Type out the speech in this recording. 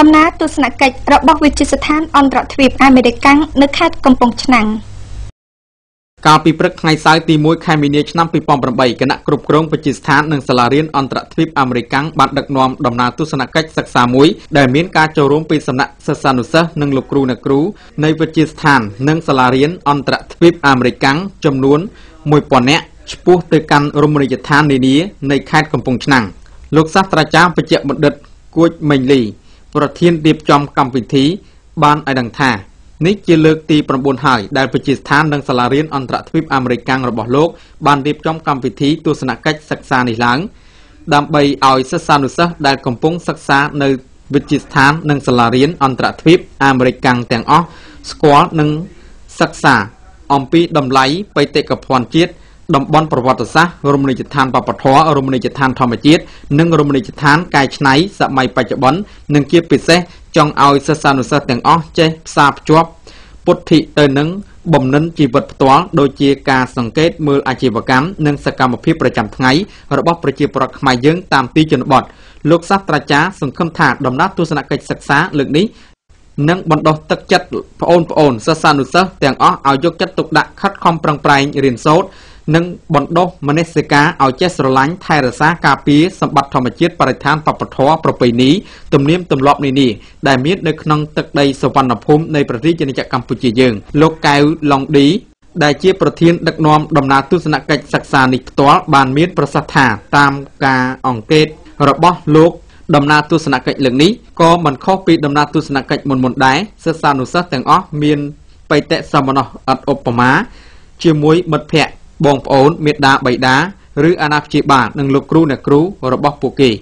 ដំណើរទស្សនកិច្ចរបស់វិទ្យាស្ថានអន្តរជាតិអាមេរិកាំងនៅខេត្តកំពង់ឆ្នាំងកាលពីព្រឹកថ្ងៃសៅរ៍ទី1ខែមីនាឆ្នាំ2008គណៈគ្រប់គ្រងវិទ្យាស្ថាន និងសាលារៀនអន្តរជាតិអាមេរិកាំងបានដឹកនាំដំណើរទស្សនកិច្ចសិក្សាមួយដែលមានការចូលរួមពីសំណាក់សិស្សានុសិស្សនិងលោកគ្រូអ្នកគ្រូនៃវិទ្យាស្ថាននិងសាលារៀនអន្តរជាតិអាមេរិកាំងចំនួន1000នាក់ឆ្ពោះទៅកាន់រមណីយដ្ឋាននានានៃខេត្តកំពង់ឆ្នាំងលោកសាស្ត្រាចារ្យបច្ចេកបណ្ឌិតគួចមេងលីប្រធានរៀបចំកម្មវិធីបានឲ្យដឹងថានេះជាលើកទី9ហើយដែលវិជាស្ថាននិងសាលារៀនអន្តរជាតិអាមេរិករបស់លោកបានរៀបចំកម្មវិធីទស្សនកិច្ចសិក្សានេះឡើងដើម្បីឲ្យសិស្សានុសិស្សដែលកំពុងសិក្សានៅវិទ្យាស្ថាននិងសាលារៀនអន្តរជាតិអាមេរិកទាំងអស់ស្គាល់និងសិក្សា អំពីតម្លៃបេតិកភណ្ឌជាតិតំបន់ប្រវត្តិសាស្ត្ររមណីយដ្ឋានវប្បធម៌រមណីយដ្ឋានធម្មជាតិនិង រមណីយដ្ឋានកែច្នៃសម័យបច្ចុប្បន្ននិងជាពិសេសចង់ឲ្យសិស្សានុសិស្សទាំងអស់ចេះផ្សារភ្ជាប់ពុទ្ធិទៅនឹងបំណិន ជីវិតផ្ទាល់ដូចជាការសង្កេតមើលអាជីវកម្មនិងសកម្មភាពប្រចាំថ្ងៃរបស់ប្រជាពលរដ្ឋខ្មែរយើងតាមទីជនបទលោកសាស្ត្រាចារ្យសង្ឃឹមថាដំណើរទស្សនកិច្ចសិក្សាលើកនេះនិងបណ្ដុះទឹកចិត្តប្អូនៗសិស្សានុសិស្សទាំងអស់ឲ្យយកចិត្តទុកដាក់ខិតខំប្រឹងប្រែងរៀនសូត្រនិងបណ្ដុះមនសិការឲ្យចេះស្រឡាញ់ ថែរក្សាការពារសម្បត្តិធម្មជាតិបរិស្ថានបព្វធម៌ប្រពៃណីទំនៀមទម្លាប់នានាដែលមាននៅក្នុងទឹកដីសុវណ្ណភូមិនៃប្រទេសជាណាចក្រកម្ពុជាយើង លោកកៅឡុងឌីដែលជា ប្រធានដឹកនាំដំណើរទស្សនកិច្ចសិក្សានេះផ្ទាល់ បានមាន ប្រសាសន៍ថាតាមការអង្កេតរបស់លោក ដំណើរទស្សនកិច្ចលើកនេះក៏មិនខុសពីដំណើរទស្សនកិច្ចមុនមុនដែរសិស្សានុសិស្សទាំងអស់មានបេតិសម្មនៈអត់ឧបមាជាមួយមិត្តភ័ក្តិបងប្អូនមាតាបិតាឬអាណាព្យាបាលនិងលោកគ្រូអ្នកគ្រូ របស់ពួកគេ។